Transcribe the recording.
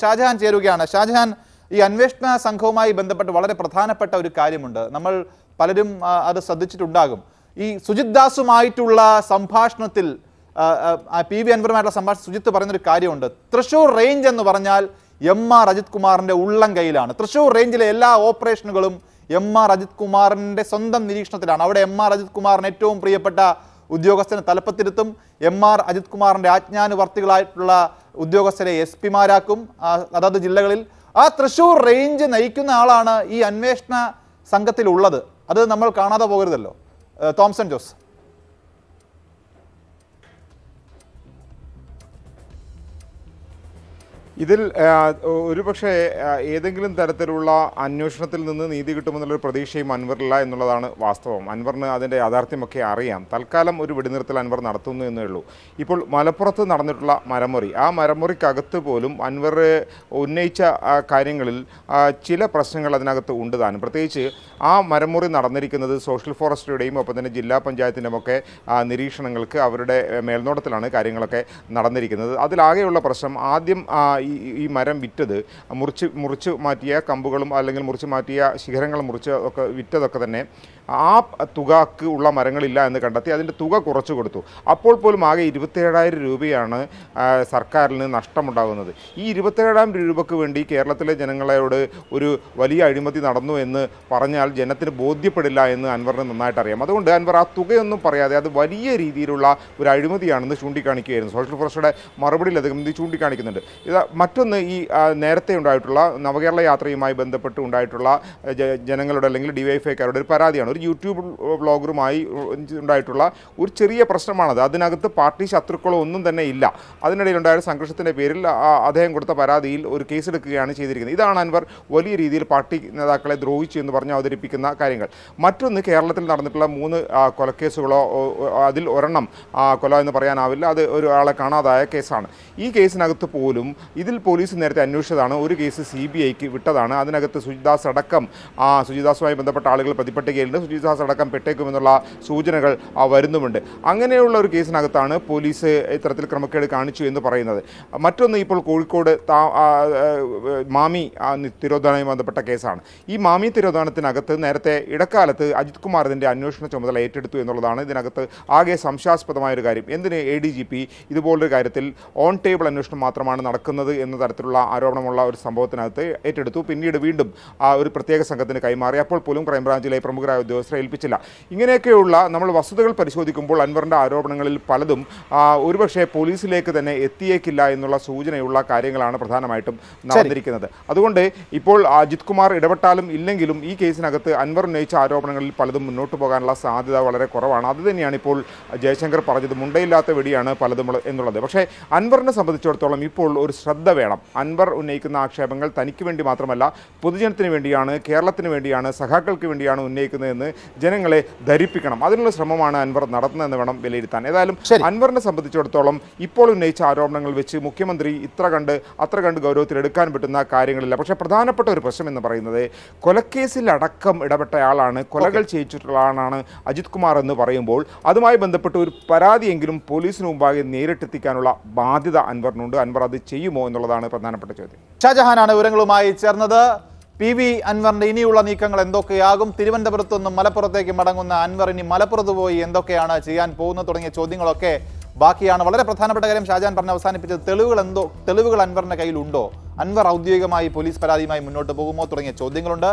ഷാജഹാൻ ചേരുകയാണ് ഷാജഹാൻ ഈ അന്വേഷണ സംഘവുമായി ബന്ധപ്പെട്ട് വളരെ പ്രധാനപ്പെട്ട ഒരു കാര്യമുണ്ട് നമ്മൾ പലരും അത് ശ്രദ്ധിച്ചിട്ടുണ്ടാകും ഈ സുജിത് ദാസുമായിട്ടുള്ള സംഭാഷണത്തിൽ പി വി അൻവറുമായിട്ടുള്ള സംഭാഷണം സുജിത്ത് പറയുന്നൊരു കാര്യമുണ്ട് തൃശൂർ റേഞ്ച് എന്ന് പറഞ്ഞാൽ എം ആർ അജിത് കുമാറിൻ്റെ ഉള്ളം കയ്യിലാണ് തൃശൂർ റേഞ്ചിലെ എല്ലാ ഓപ്പറേഷനുകളും എം ആർ അജിത് കുമാറിൻ്റെ സ്വന്തം നിരീക്ഷണത്തിലാണ് അവിടെ എം ആർ അജിത് കുമാറിന് ഏറ്റവും പ്രിയപ്പെട്ട ഉദ്യോഗസ്ഥനെ തലപ്പത്തിരുത്തും എം ആർ അജിത് കുമാറിൻ്റെ ആജ്ഞാനുവർത്തികളായിട്ടുള്ള ഉദ്യോഗസ്ഥരെ എസ് പിമാരാക്കും അതാത് ജില്ലകളിൽ ആ തൃശ്ശൂർ റേഞ്ച് നയിക്കുന്ന ആളാണ് ഈ അന്വേഷണ സംഘത്തിലുള്ളത് അത് നമ്മൾ കാണാതെ പോകരുതല്ലോ തോംസൺ ജോസ് ഇതിൽ ഒരുപക്ഷെ ഏതെങ്കിലും തരത്തിലുള്ള അന്വേഷണത്തിൽ നിന്ന് നീതി കിട്ടുമെന്നുള്ളൊരു പ്രതീക്ഷയും അൻവറില്ല എന്നുള്ളതാണ് വാസ്തവം അൻവറിന് അതിൻ്റെ യാഥാർത്ഥ്യമൊക്കെ അറിയാം തൽക്കാലം ഒരു വെടിനിർത്തൽ അൻവർ നടത്തുന്നു എന്നേ ഉള്ളൂ ഇപ്പോൾ മലപ്പുറത്ത് നടന്നിട്ടുള്ള മരമുറി ആ മരമുറിക്കകത്ത് പോലും അൻവർ ഉന്നയിച്ച കാര്യങ്ങളിൽ ചില പ്രശ്നങ്ങൾ അതിനകത്ത് ഉണ്ട് താനും പ്രത്യേകിച്ച് ആ മരമുറി നടന്നിരിക്കുന്നത് സോഷ്യൽ ഫോറസ്റ്റിയുടെയും ഒപ്പം തന്നെ ജില്ലാ പഞ്ചായത്തിൻ്റെ ഒക്കെ നിരീക്ഷണങ്ങൾക്ക് അവരുടെ മേൽനോട്ടത്തിലാണ് കാര്യങ്ങളൊക്കെ നടന്നിരിക്കുന്നത് അതിലാകെയുള്ള പ്രശ്നം ആദ്യം ഈ മരം വിറ്റത് മുറിച്ച് മുറിച്ച് മാറ്റിയ കമ്പുകളും അല്ലെങ്കിൽ മുറിച്ച് മാറ്റിയ ശിഖരങ്ങളും മുറിച്ച് ഒക്കെ വിറ്റതൊക്കെ തന്നെ ആ തുകക്ക് ഉള്ള മരങ്ങളില്ല എന്ന് കണ്ടെത്തി അതിൻ്റെ തുക കുറച്ചു കൊടുത്തു അപ്പോൾ പോലും ആകെ ഇരുപത്തേഴായിരം രൂപയാണ് സർക്കാരിന് നഷ്ടമുണ്ടാകുന്നത് ഈ ഇരുപത്തേഴായിരം രൂപയ്ക്ക് വേണ്ടി കേരളത്തിലെ ജനങ്ങളോട് ഒരു വലിയ അഴിമതി നടന്നു എന്ന് പറഞ്ഞാൽ ജനത്തിന് ബോധ്യപ്പെടില്ല എന്ന് അൻവറിന് നന്നായിട്ട് അറിയാം അതുകൊണ്ട് അൻവർ ആ തുകയൊന്നും പറയാതെ അത് വലിയ രീതിയിലുള്ള ഒരു അഴിമതിയാണെന്ന് ചൂണ്ടിക്കാണിക്കുകയായിരുന്നു സോഷ്യൽ ഫോറസ്റ്റുടെ മറുപടിയിൽ അദ്ദേഹം ഇത് ചൂണ്ടിക്കാണിക്കുന്നുണ്ട് ഇത് മറ്റൊന്ന് ഈ നേരത്തെ ഉണ്ടായിട്ടുള്ള നവകേരള യാത്രയുമായി ബന്ധപ്പെട്ട് ഉണ്ടായിട്ടുള്ള ജനങ്ങളുടെ അല്ലെങ്കിൽ ഡിവൈഫൈക്കാരുടെ ഒരു പരാതിയാണ് ഒരു യൂട്യൂബ് ബ്ലോഗറുമായി ഉണ്ടായിട്ടുള്ള ഒരു ചെറിയ പ്രശ്നമാണത് അതിനകത്ത് പാർട്ടി ശത്രുക്കളോ ഒന്നും തന്നെ ഇല്ല അതിനിടയിൽ ഉണ്ടായ സംഘർഷത്തിൻ്റെ പേരിൽ അദ്ദേഹം കൊടുത്ത പരാതിയിൽ ഒരു കേസെടുക്കുകയാണ് ചെയ്തിരിക്കുന്നത് ഇതാണ് അൻവർ വലിയ രീതിയിൽ പാർട്ടി നേതാക്കളെ ദ്രോഹിച്ചു എന്ന് പറഞ്ഞ് അവതരിപ്പിക്കുന്ന കാര്യങ്ങൾ മറ്റൊന്ന് കേരളത്തിൽ നടന്നിട്ടുള്ള മൂന്ന് കൊലക്കേസുകളോ അതിൽ ഒരെണ്ണം കൊല എന്ന് പറയാനാവില്ല അത് ഒരാളെ കാണാതായ കേസാണ് ഈ കേസിനകത്ത് പോലും ഇതിൽ പോലീസ് നേരത്തെ അന്വേഷിച്ചതാണ് ഒരു കേസ് സി ബി ഐക്ക് വിട്ടതാണ് അതിനകത്ത് സുജിദാസ് അടക്കം സുജിദാസുമായി ബന്ധപ്പെട്ട ആളുകൾ പ്രതിപട്ടികയിലുണ്ട് ഡിസാസ് അടക്കം പെട്ടേക്കുമെന്നുള്ള സൂചനകൾ വരുന്നുമുണ്ട് അങ്ങനെയുള്ള ഒരു കേസിനകത്താണ് പോലീസ് ഇത്തരത്തിൽ ക്രമക്കേട് കാണിച്ചു എന്ന് പറയുന്നത് മറ്റൊന്ന് ഇപ്പോൾ കോഴിക്കോട് മാമി തിരോധാനവുമായി ബന്ധപ്പെട്ട കേസാണ് ഈ മാമി തിരോധാനത്തിനകത്ത് നേരത്തെ ഇടക്കാലത്ത് അജിത് കുമാർ ഇതിൻ്റെ അന്വേഷണ ചുമതല ഏറ്റെടുത്തു എന്നുള്ളതാണ് ഇതിനകത്ത് ആകെ സംശയാസ്പദമായൊരു കാര്യം എന്തിന് എ ഡി ജി പി ഇതുപോലൊരു കാര്യത്തിൽ ഓൺ ടേബിൾ അന്വേഷണം മാത്രമാണ് നടക്കുന്നത് എന്ന തരത്തിലുള്ള ആരോപണമുള്ള ഒരു സംഭവത്തിനകത്ത് ഏറ്റെടുത്തു പിന്നീട് വീണ്ടും ആ ഒരു പ്രത്യേക സംഘത്തിന് കൈമാറി അപ്പോൾ പോലും ക്രൈംബ്രാഞ്ചിലെ പ്രമുഖരായ ഉദ്യോഗ ഉദ്യോഗസ്ഥരെ ഏൽപ്പിച്ചില്ല ഇങ്ങനെയൊക്കെയുള്ള നമ്മൾ വസ്തുതകൾ പരിശോധിക്കുമ്പോൾ അൻവറിൻ്റെ ആരോപണങ്ങളിൽ പലതും ഒരുപക്ഷെ പോലീസിലേക്ക് തന്നെ എത്തിയേക്കില്ല എന്നുള്ള സൂചനയുള്ള കാര്യങ്ങളാണ് പ്രധാനമായിട്ടും നടന്നിരിക്കുന്നത് അതുകൊണ്ട് ഇപ്പോൾ അജിത് കുമാർ ഇടപെട്ടാലും ഇല്ലെങ്കിലും ഈ കേസിനകത്ത് അൻവർ ഉന്നയിച്ച ആരോപണങ്ങളിൽ പലതും മുന്നോട്ട് പോകാനുള്ള സാധ്യത വളരെ കുറവാണ് അത് തന്നെയാണ് ഇപ്പോൾ ജയശങ്കർ പറഞ്ഞത് മുണ്ടയില്ലാത്ത വെടിയാണ് പലതും എന്നുള്ളത് പക്ഷേ അൻവറിനെ സംബന്ധിച്ചിടത്തോളം ഇപ്പോൾ ഒരു ശ്രദ്ധ വേണം അൻവർ ഉന്നയിക്കുന്ന ആക്ഷേപങ്ങൾ തനിക്ക് വേണ്ടി മാത്രമല്ല പൊതുജനത്തിന് വേണ്ടിയാണ് കേരളത്തിന് വേണ്ടിയാണ് സഖാക്കൾക്ക് വേണ്ടിയാണ് ഉന്നയിക്കുന്നതെന്ന് ജനങ്ങളെ ധരിപ്പിക്കണം അതിനുള്ള ശ്രമമാണ് അൻവർ നടത്തുന്നതെന്ന് വേണം വിലയിരുത്താൻ ഏതായാലും അൻവറിനെ സംബന്ധിച്ചിടത്തോളം ഇപ്പോൾ ഉന്നയിച്ച ആരോപണങ്ങൾ വെച്ച് മുഖ്യമന്ത്രി ഇത്ര കണ്ട് അത്ര കണ്ട് ഗൗരവത്തിൽ എടുക്കാൻ പറ്റുന്ന കാര്യങ്ങളില്ല പക്ഷെ പ്രധാനപ്പെട്ട ഒരു പ്രശ്നം എന്ന് പറയുന്നത് കൊലക്കേസിലടക്കം ആളാണ് കൊലകൾ ചെയ്യിച്ചിട്ടുള്ള ആളാണ് അജിത് കുമാർ എന്ന് പറയുമ്പോൾ അതുമായി ബന്ധപ്പെട്ട് ഒരു പരാതിയെങ്കിലും പോലീസിന് മുമ്പാകെ നേരിട്ടെത്തിക്കാനുള്ള ബാധ്യത അൻവറിനുണ്ട് അൻവർ അത് ചെയ്യുമോ എന്നുള്ളതാണ് പ്രധാനപ്പെട്ട ചോദ്യം ഷാജഹാനാണ് വിവരങ്ങളുമായി ചേർന്നത് പി വി അൻവറിന്റെ ഇനിയുള്ള നീക്കങ്ങൾ എന്തൊക്കെയാകും തിരുവനന്തപുരത്തു നിന്നും മലപ്പുറത്തേക്ക് മടങ്ങുന്ന അൻവർ ഇനി മലപ്പുറത്ത് പോയി എന്തൊക്കെയാണ് ചെയ്യാൻ പോകുന്നത് തുടങ്ങിയ ചോദ്യങ്ങളൊക്കെ ബാക്കിയാണ് വളരെ പ്രധാനപ്പെട്ട കാര്യം ഷാജാൻ പറഞ്ഞ് അവസാനിപ്പിച്ചത് തെളിവുകൾ എന്തോ തെളിവുകൾ അൻവറിന്റെ കയ്യിലുണ്ടോ അൻവർ ഔദ്യോഗികമായി പോലീസ് പരാതിയുമായി മുന്നോട്ട് പോകുമോ തുടങ്ങിയ ചോദ്യങ്ങളുണ്ട്